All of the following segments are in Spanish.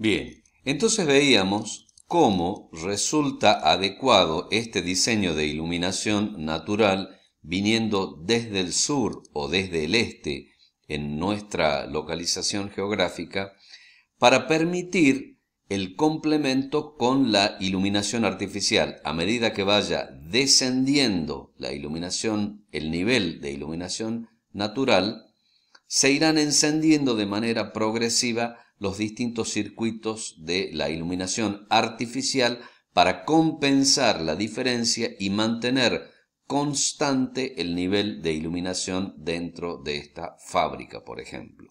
Bien, entonces veíamos cómo resulta adecuado este diseño de iluminación natural viniendo desde el sur o desde el este en nuestra localización geográfica para permitir el complemento con la iluminación artificial. A medida que vaya descendiendo la iluminación, el nivel de iluminación natural, se irán encendiendo de manera progresiva los distintos circuitos de la iluminación artificial para compensar la diferencia y mantener constante el nivel de iluminación dentro de esta fábrica, por ejemplo.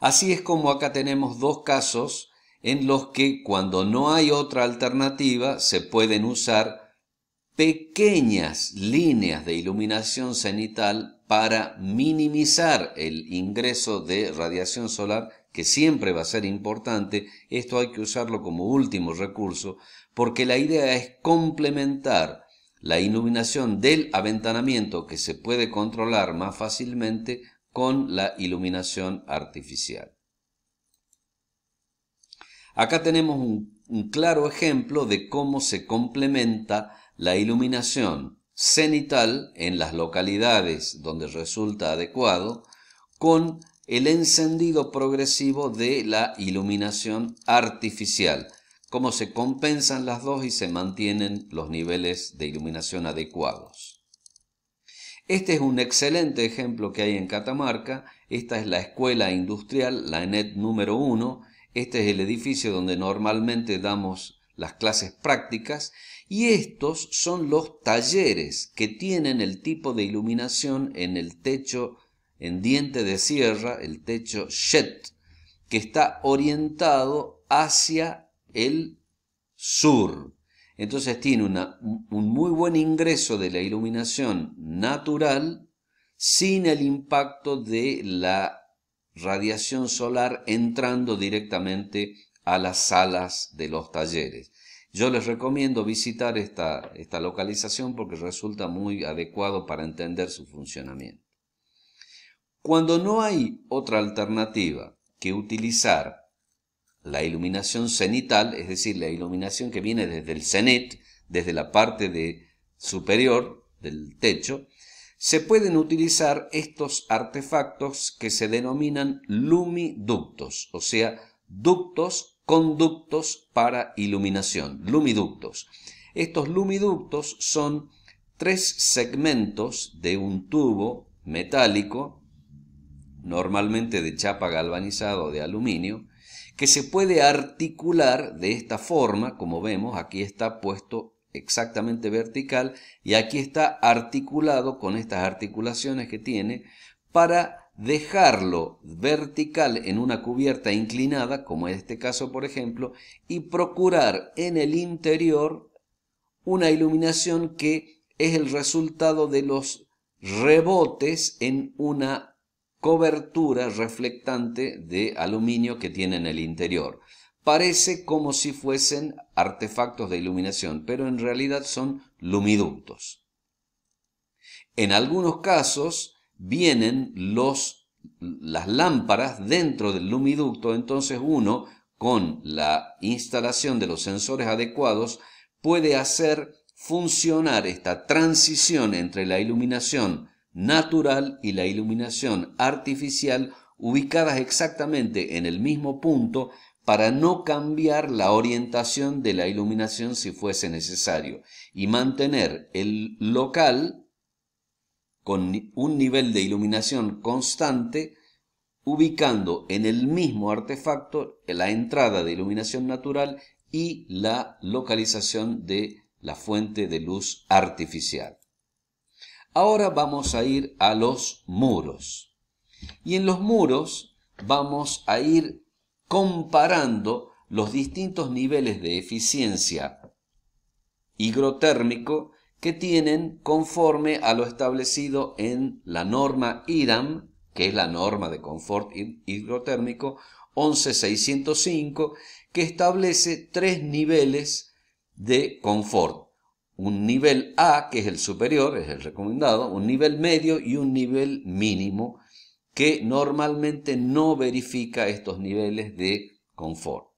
Así es como acá tenemos dos casos en los que cuando no hay otra alternativa se pueden usar pequeñas líneas de iluminación cenital para minimizar el ingreso de radiación solar, que siempre va a ser importante, esto hay que usarlo como último recurso, porque la idea es complementar la iluminación del aventanamiento que se puede controlar más fácilmente con la iluminación artificial. Acá tenemos un, claro ejemplo de cómo se complementa la iluminación cenital en las localidades donde resulta adecuado con el encendido progresivo de la iluminación artificial, como se compensan las dos y se mantienen los niveles de iluminación adecuados. Este es un excelente ejemplo que hay en Catamarca, esta es la escuela industrial, la ENET número 1, este es el edificio donde normalmente damos las clases prácticas y estos son los talleres que tienen el tipo de iluminación en el techo en diente de sierra, el techo Shet, que está orientado hacia el sur. Entonces tiene un muy buen ingreso de la iluminación natural sin el impacto de la radiación solar entrando directamente a las salas de los talleres. Yo les recomiendo visitar esta, esta localización porque resulta muy adecuado para entender su funcionamiento. Cuando no hay otra alternativa que utilizar la iluminación cenital, es decir, la iluminación que viene desde el cenit, desde la parte de superior del techo, se pueden utilizar estos artefactos que se denominan lumiductos, o sea, ductos conductos para iluminación, lumiductos. Estos lumiductos son tres segmentos de un tubo metálico, normalmente de chapa galvanizado de aluminio, que se puede articular de esta forma, como vemos, aquí está puesto exactamente vertical y aquí está articulado con estas articulaciones que tiene para dejarlo vertical en una cubierta inclinada, como en este caso por ejemplo, y procurar en el interior una iluminación que es el resultado de los rebotes en una cobertura reflectante de aluminio que tiene en el interior. Parece como si fuesen artefactos de iluminación, pero en realidad son lumiductos. En algunos casos, vienen los, las lámparas dentro del lumiducto, entonces uno, con la instalación de los sensores adecuados, puede hacer funcionar esta transición entre la iluminación natural y la iluminación artificial ubicadas exactamente en el mismo punto para no cambiar la orientación de la iluminación si fuese necesario y mantener el local con un nivel de iluminación constante, ubicando en el mismo artefacto la entrada de iluminación natural y la localización de la fuente de luz artificial. Ahora vamos a ir a los muros. Y en los muros vamos a ir comparando los distintos niveles de eficiencia higrotérmico que tienen conforme a lo establecido en la norma IRAM, que es la norma de confort hidrotérmico 11605, que establece tres niveles de confort. Un nivel A, que es el superior, es el recomendado, un nivel medio y un nivel mínimo, que normalmente no verifica estos niveles de confort.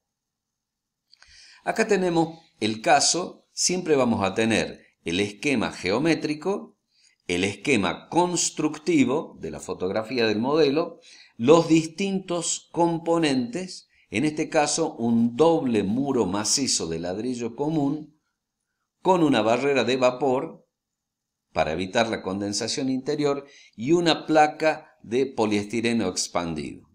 Acá tenemos el caso, siempre vamos a tener el esquema geométrico, el esquema constructivo de la fotografía del modelo, los distintos componentes, en este caso un doble muro macizo de ladrillo común con una barrera de vapor para evitar la condensación interior y una placa de poliestireno expandido.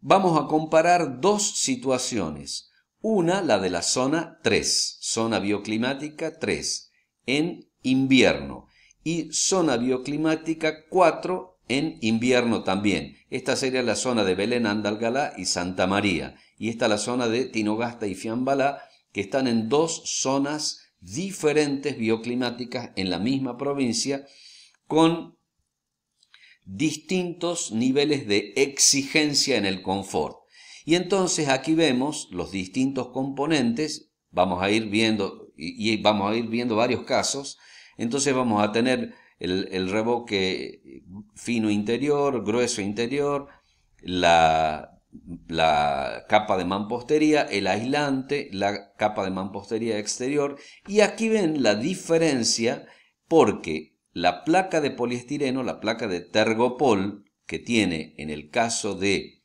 Vamos a comparar dos situaciones una, la de la zona 3, zona bioclimática 3, en invierno. Y zona bioclimática 4, en invierno también. Esta sería la zona de Belén, Andalgalá y Santa María. Y esta la zona de Tinogasta y Fiambalá, que están en dos zonas diferentes bioclimáticas en la misma provincia, con distintos niveles de exigencia en el confort. Y entonces aquí vemos los distintos componentes, vamos a ir viendo, y, vamos a ir viendo varios casos, entonces vamos a tener el, reboque fino interior, grueso interior, la, la capa de mampostería, el aislante, la capa de mampostería exterior. Y aquí ven la diferencia porque la placa de poliestireno, la placa de tergopol que tiene en el caso de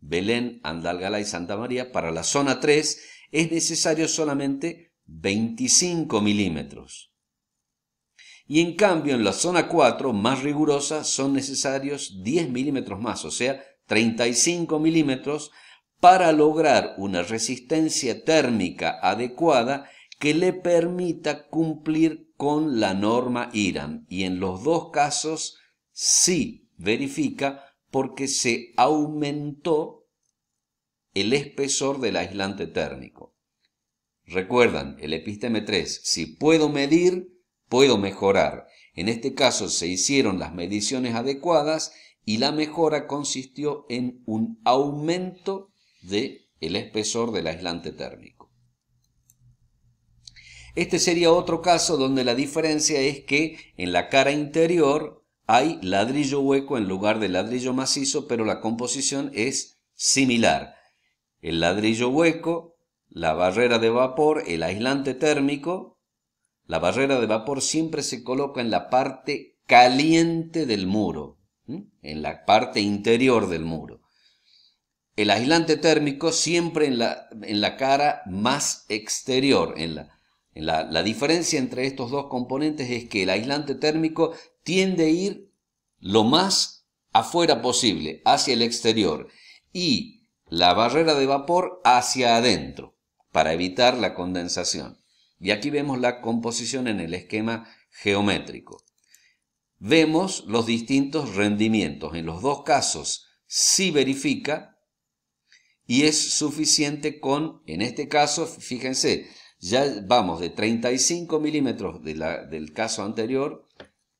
Belén, Andalgalá y Santa María, para la zona 3 es necesario solamente 25 milímetros. Y en cambio en la zona 4, más rigurosa, son necesarios 10 milímetros más, o sea, 35 milímetros, para lograr una resistencia térmica adecuada que le permita cumplir con la norma IRAM. Y en los dos casos sí verifica porque se aumentó el espesor del aislante térmico. Recuerdan, el episteme 3, si puedo medir, puedo mejorar. En este caso se hicieron las mediciones adecuadas y la mejora consistió en un aumento del espesor del aislante térmico. Este sería otro caso donde la diferencia es que en la cara interior hay ladrillo hueco en lugar de ladrillo macizo, pero la composición es similar. El ladrillo hueco, la barrera de vapor, el aislante térmico. La barrera de vapor siempre se coloca en la parte caliente del muro, en la parte interior del muro. El aislante térmico siempre en la, en la cara más exterior, en la, la, diferencia entre estos dos componentes es que el aislante térmico tiende a ir lo más afuera posible, hacia el exterior, y la barrera de vapor hacia adentro, para evitar la condensación. Y aquí vemos la composición en el esquema geométrico. Vemos los distintos rendimientos. En los dos casos sí verifica y es suficiente con, en este caso, fíjense, ya vamos de 35 milímetros de la, del caso anterior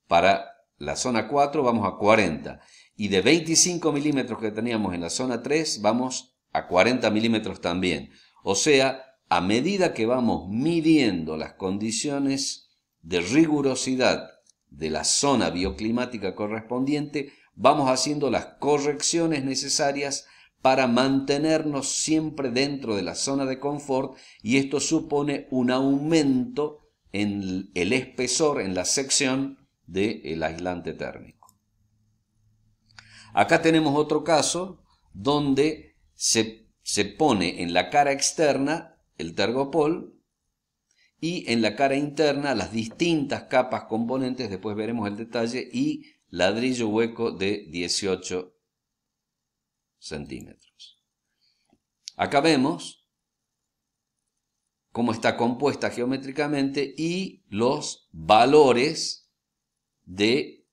para la zona 4 vamos a 40 y de 25 milímetros que teníamos en la zona 3 vamos a 40 milímetros también. O sea, a medida que vamos midiendo las condiciones de rigurosidad de la zona bioclimática correspondiente, vamos haciendo las correcciones necesarias para mantenernos siempre dentro de la zona de confort y esto supone un aumento en el espesor, en la sección del aislante térmico. Acá tenemos otro caso donde se, se pone en la cara externa el tergopol y en la cara interna las distintas capas componentes, después veremos el detalle, y ladrillo hueco de 18 centímetros. Acá vemos cómo está compuesta geométricamente y los valores de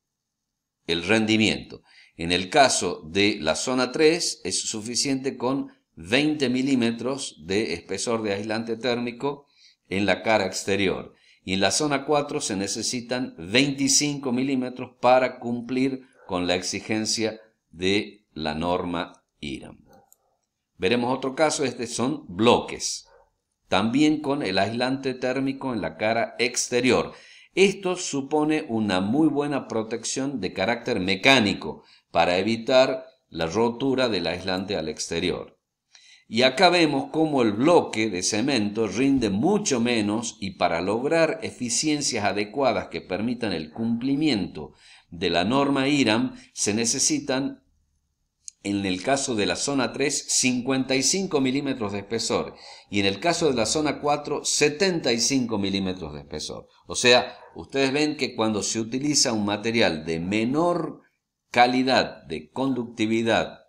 el rendimiento. En el caso de la zona 3 es suficiente con 20 milímetros de espesor de aislante térmico en la cara exterior. Y en la zona 4 se necesitan 25 milímetros para cumplir con la exigencia de la norma IRAM. Veremos otro caso, este son bloques, también con el aislante térmico en la cara exterior. Esto supone una muy buena protección de carácter mecánico para evitar la rotura del aislante al exterior. Y acá vemos cómo el bloque de cemento rinde mucho menos y para lograr eficiencias adecuadas que permitan el cumplimiento de la norma IRAM se necesitan en el caso de la zona 3, 55 milímetros de espesor. Y en el caso de la zona 4, 75 milímetros de espesor. O sea, ustedes ven que cuando se utiliza un material de menor calidad de conductividad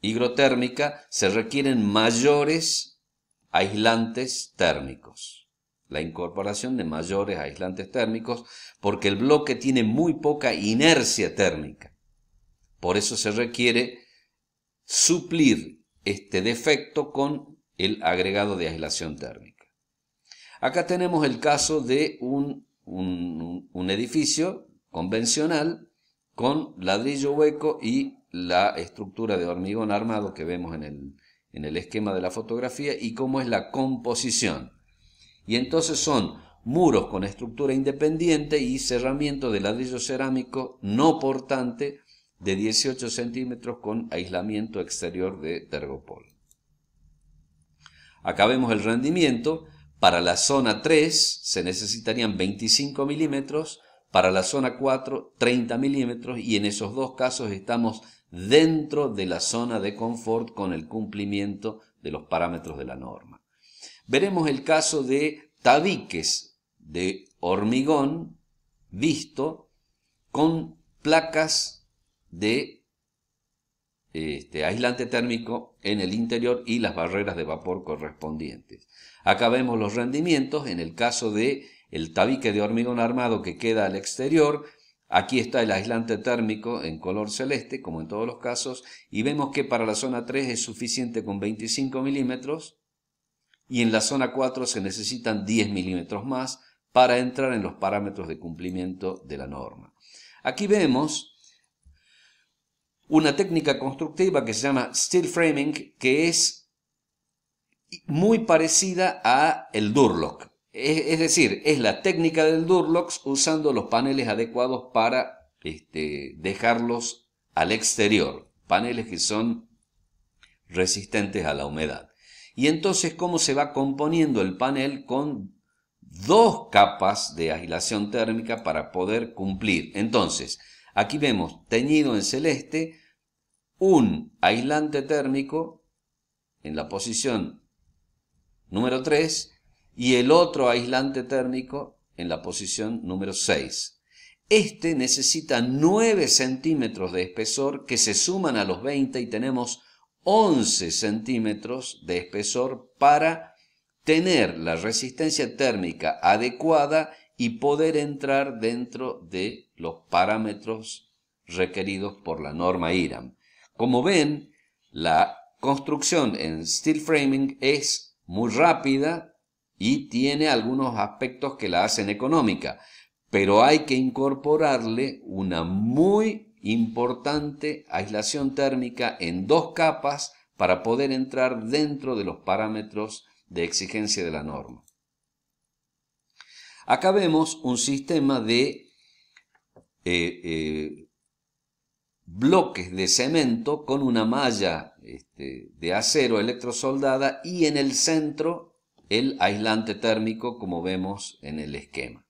higrotérmica, se requieren mayores aislantes térmicos. La incorporación de mayores aislantes térmicos porque el bloque tiene muy poca inercia térmica. Por eso se requiere suplir este defecto con el agregado de aislación térmica. Acá tenemos el caso de un, edificio convencional con ladrillo hueco y la estructura de hormigón armado que vemos en el, en el esquema de la fotografía y cómo es la composición. Y entonces son muros con estructura independiente y cerramiento de ladrillo cerámico no portante de 18 centímetros con aislamiento exterior de tergopol. Acabemos el rendimiento. Para la zona 3 se necesitarían 25 milímetros, para la zona 4 30 milímetros y en esos dos casos estamos dentro de la zona de confort con el cumplimiento de los parámetros de la norma. Veremos el caso de tabiques de hormigón visto con placas de este, aislante térmico en el interior y las barreras de vapor correspondientes. Acá vemos los rendimientos en el caso de el tabique de hormigón armado que queda al exterior. Aquí está el aislante térmico en color celeste, como en todos los casos, y vemos que para la zona 3 es suficiente con 25 milímetros y en la zona 4 se necesitan 10 milímetros más para entrar en los parámetros de cumplimiento de la norma. Aquí vemos una técnica constructiva que se llama steel framing, que es muy parecida a el Durlock. Es, decir, es la técnica del Durlock usando los paneles adecuados para este, dejarlos al exterior. Paneles que son resistentes a la humedad. Y entonces cómo se va componiendo el panel con dos capas de aislación térmica para poder cumplir. Entonces, aquí vemos teñido en celeste un aislante térmico en la posición número 3 y el otro aislante térmico en la posición número 6. Este necesita 9 centímetros de espesor que se suman a los 20 y tenemos 11 centímetros de espesor para tener la resistencia térmica adecuada y poder entrar dentro de los parámetros requeridos por la norma IRAM. Como ven, la construcción en steel framing es muy rápida y tiene algunos aspectos que la hacen económica, pero hay que incorporarle una muy importante aislación térmica en dos capas para poder entrar dentro de los parámetros de exigencia de la norma. Acá vemos un sistema de eh, eh, bloques de cemento con una malla este, de acero electrosoldada y en el centro el aislante térmico como vemos en el esquema.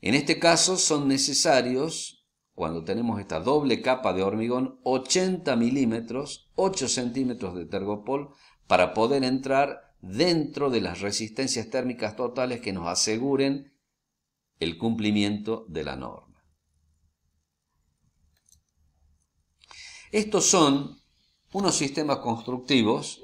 En este caso son necesarios, cuando tenemos esta doble capa de hormigón, 80 milímetros, 8 centímetros de tergopol para poder entrar dentro de las resistencias térmicas totales que nos aseguren el cumplimiento de la norma. Estos son unos sistemas constructivos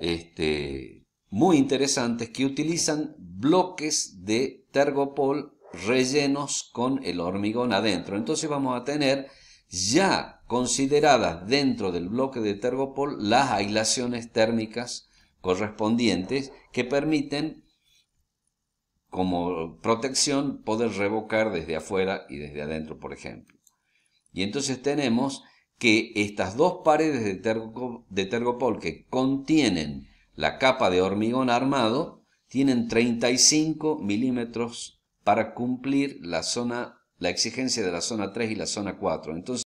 este, muy interesantes que utilizan bloques de tergopol rellenos con el hormigón adentro. Entonces vamos a tener ya consideradas dentro del bloque de tergopol las aislaciones térmicas correspondientes que permiten como protección poder revocar desde afuera y desde adentro, por ejemplo. Y entonces tenemos que estas dos paredes de, tergopol que contienen la capa de hormigón armado tienen 35 milímetros para cumplir la zona la exigencia de la zona 3 y la zona 4. Entonces,